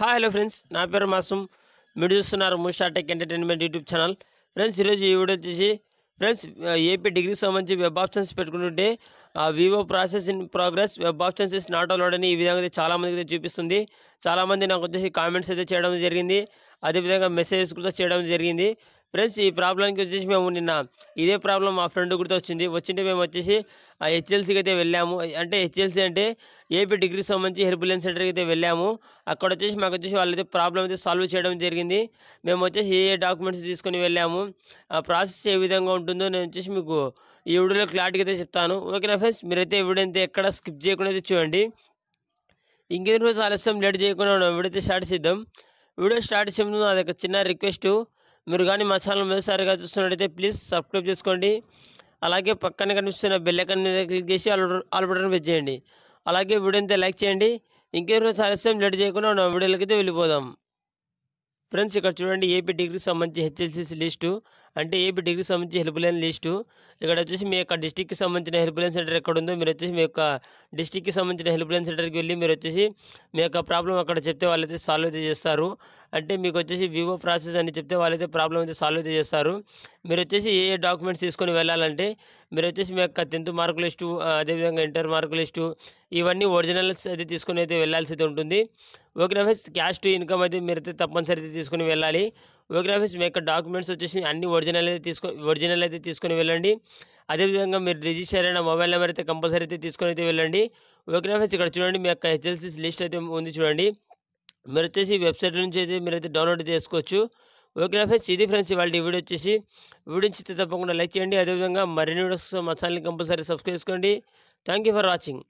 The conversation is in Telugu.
హాయ్ హలో ఫ్రెండ్స్ నా పేరు మాసం మీరు చూస్తున్నారు మూషా tech entertainment YouTube channel friends ఈరోజు ఈ వీడియో వచ్చేసి ఫ్రెండ్స్ ఏపీ డిగ్రీకి సంబంధించి వెబ్ ఆప్షన్స్ పెట్టుకుంటుంటే వివో process in progress web options is not allowed అని ఈ విధంగా అయితే చాలామందికి అయితే చూపిస్తుంది చాలామంది నాకు వచ్చేసి కామెంట్స్ అయితే చేయడం జరిగింది అదేవిధంగా మెసేజెస్ కూడా చేయడం జరిగింది ఫ్రెండ్స్ ఈ ప్రాబ్లంకి వచ్చేసి మేము నిన్న ఇదే ప్రాబ్లం మా ఫ్రెండ్ గుర్తు వచ్చింది వచ్చింటే మేము వచ్చేసి హెచ్ఎల్సీకి అయితే వెళ్ళాము అంటే హెచ్ఎల్సీ అంటే ఏపీ డిగ్రీ సంబంధించి హెర్బులెన్స్ సెంటర్కి అయితే వెళ్ళాము అక్కడ వచ్చేసి మాకు వచ్చేసి వాళ్ళైతే ప్రాబ్లం అయితే సాల్వ్ చేయడం జరిగింది మేము వచ్చేసి ఏ ఏ డాక్యుమెంట్స్ తీసుకొని వెళ్ళాము ఆ ప్రాసెస్ ఏ విధంగా ఉంటుందో నేను వచ్చేసి మీకు ఈ వీడియోలో క్లారిటీగా అయితే చెప్తాను ఓకేనా ఫ్రెండ్స్ మీరైతే వీడియో అయితే ఎక్కడ స్కిప్ చేయకుండా అయితే చూడండి ఇంకేం రోజు ఆలస్యం లేట్ చేయకుండా వీడియో అయితే స్టార్ట్ చేద్దాం వీడియో స్టార్ట్ చేయడం నాకు చిన్న రిక్వెస్ట్ మీరు కానీ మా ఛానల్ మొదటిసారిగా చూస్తున్నట్టయితే ప్లీజ్ సబ్స్క్రైబ్ చేసుకోండి అలాగే పక్కన కనిపిస్తున్న బెల్ మీద క్లిక్ చేసి ఆల్ బటన్ పెట్ చేయండి అలాగే వీడియోని లైక్ చేయండి ఇంకేమో సారస్యం లేట్ చేయకుండా మనం వీడియోలకైతే వెళ్ళిపోదాం ఫ్రెండ్స్ ఇక్కడ చూడండి ఏపీ డిగ్రీకి సంబంధించి హెచ్ఎల్సీసీ లిస్టు అంటే ఏపీ డిగ్రీకి సంబంధించి హెల్ప్ లైన్ లిస్టు ఇక్కడ వచ్చేసి మీ యొక్క డిస్టిక్కి సంబంధించిన హెల్ప్ లైన్ సెంటర్ ఎక్కడ ఉందో మీరు వచ్చేసి మీ యొక్క డిస్టిక్కి సంబంధించిన హెల్ప్ లైన్ సెంటర్కి వెళ్ళి మీరు వచ్చేసి మీ యొక్క ప్రాబ్లం అక్కడ చెప్తే వాళ్ళైతే సాల్వ్ అయితే చేస్తారు అంటే మీకు వచ్చేసి వివో ప్రాసెస్ అని చెప్తే వాళ్ళైతే ప్రాబ్లం అయితే సాల్వ్ అయితే చేస్తారు మీరు వచ్చేసి ఏ ఏ డాక్యుమెంట్స్ తీసుకొని వెళ్ళాలంటే మీరు వచ్చేసి మీ యొక్క టెన్త్ మార్క్ లిస్టు అదేవిధంగా ఇంటర్ మార్క్ లిస్టు ఇవన్నీ ఒరిజినల్స్ అయితే తీసుకొని అయితే వెళ్ళాల్సి అయితే ఉంటుంది ఓకే ఫ్రెండ్స్ క్యాష్ టు ఇన్కమ్ అయితే మీరు అయితే తప్పనిసరి తీసుకుని వెళ్ళాలి బయోగ్రఫీస్ మీ యొక్క డాక్యుమెంట్స్ వచ్చేసి అన్ని ఒరిజినల్ అయితే తీసుకో ఒరిజినల్ అయితే తీసుకొని వెళ్ళండి అదేవిధంగా మీరు రిజిస్టర్ అయిన మొబైల్ నెంబర్ అయితే కంపల్సరీ అయితే తీసుకొని అయితే వెళ్ళండి బయోగ్రఫీస్ ఇక్కడ చూడండి మీ యొక్క హెచ్ఎల్సీస్ లిస్ట్ అయితే ఉంది చూడండి మీరు వచ్చేసి వెబ్సైట్ నుంచి అయితే మీరు అయితే డౌన్లోడ్ చేసుకోవచ్చు ఓకే ఇది ఫ్రెండ్స్ ఇవాళ వీడియో వచ్చేసి వీడియో నుంచి తప్పకుండా లైక్ చేయండి అదేవిధంగా మరిన్ని వీడియోస్ మా ఛానల్ని కంపల్సరీ సబ్స్క్రైబ్ చేసుకోండి థ్యాంక్ ఫర్ వాచింగ్